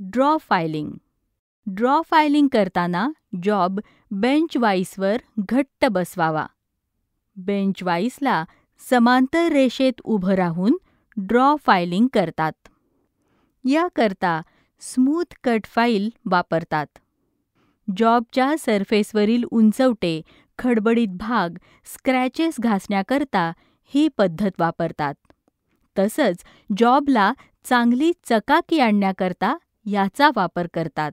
draw filing draw filing करताना job bench घट्ट बसवावा बेंच समांतर रेषेत उभं राहून ड्रॉ फायलिंग करतात याकरता स्मूथ कट फाईल वापरतात जॉबच्या सरफेसवरील उंचवटे खडबडीत भाग स्क्रॅचेस घासण्याकरता ही पद्धत वापरतात तसंच जॉबला चांगली चकाकी आणण्याकरता याचा वापर करतात